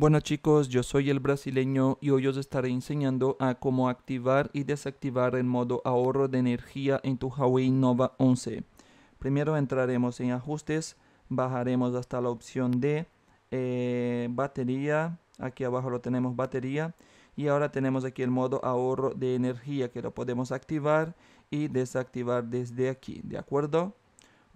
Bueno chicos, yo soy el brasileño y hoy os estaré enseñando a cómo activar y desactivar el modo ahorro de energía en tu Huawei Nova 11. Primero entraremos en ajustes, bajaremos hasta la opción de eh, batería, aquí abajo lo tenemos batería y ahora tenemos aquí el modo ahorro de energía que lo podemos activar y desactivar desde aquí, ¿de acuerdo?